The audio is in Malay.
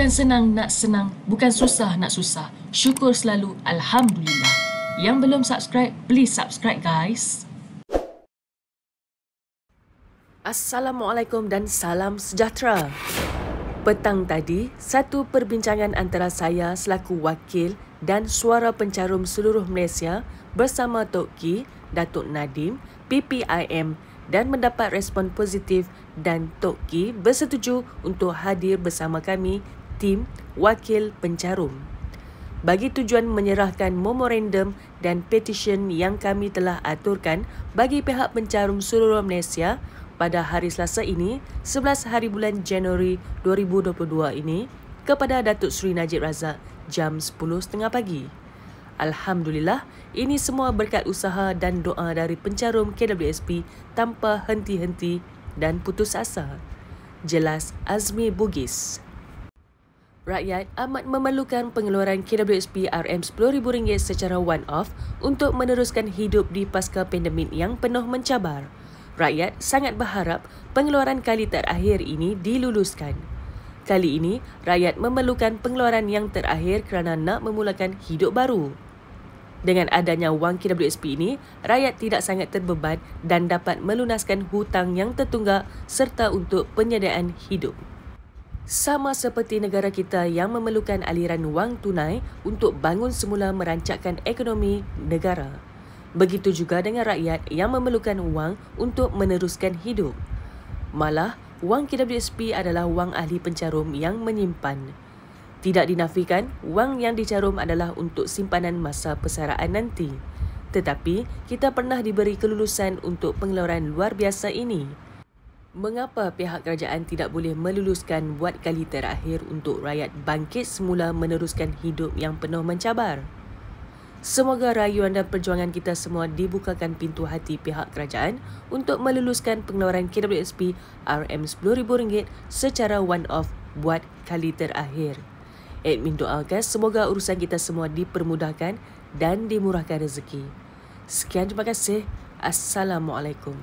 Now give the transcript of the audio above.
bukan senang nak senang, bukan susah nak susah. Syukur selalu, Alhamdulillah. Yang belum subscribe, please subscribe guys. Assalamualaikum dan salam sejahtera. Petang tadi, satu perbincangan antara saya selaku wakil dan suara pencarum seluruh Malaysia bersama Tok Ki, Datuk Nadim, PPIM dan mendapat respon positif dan Tok Ki bersetuju untuk hadir bersama kami tim wakil pencarum bagi tujuan menyerahkan memorandum dan petisyen yang kami telah aturkan bagi pihak pencarum seluruh Malaysia pada hari Selasa ini, 11 hari bulan Januari 2022 ini kepada Datuk Seri Najib Razak jam 10.30 pagi. Alhamdulillah, ini semua berkat usaha dan doa dari pencarum KWSP tanpa henti-henti dan putus asa. Jelas Azmi Bugis rakyat amat memerlukan pengeluaran KWSP RM10,000 secara one-off untuk meneruskan hidup di pasca pandemik yang penuh mencabar. Rakyat sangat berharap pengeluaran kali terakhir ini diluluskan. Kali ini, rakyat memerlukan pengeluaran yang terakhir kerana nak memulakan hidup baru. Dengan adanya wang KWSP ini, rakyat tidak sangat terbeban dan dapat melunaskan hutang yang tertunggak serta untuk penyediaan hidup. Sama seperti negara kita yang memerlukan aliran wang tunai untuk bangun semula merancakkan ekonomi negara. Begitu juga dengan rakyat yang memerlukan wang untuk meneruskan hidup. Malah, wang KWSP adalah wang ahli pencarum yang menyimpan. Tidak dinafikan, wang yang dicarum adalah untuk simpanan masa persaraan nanti. Tetapi, kita pernah diberi kelulusan untuk pengeluaran luar biasa ini. Mengapa pihak kerajaan tidak boleh meluluskan buat kali terakhir untuk rakyat bangkit semula meneruskan hidup yang penuh mencabar? Semoga rayuan dan perjuangan kita semua dibukakan pintu hati pihak kerajaan untuk meluluskan pengeluaran KWSP RM10,000 secara one-off buat kali terakhir. Admin doakan semoga urusan kita semua dipermudahkan dan dimurahkan rezeki. Sekian terima kasih. Assalamualaikum.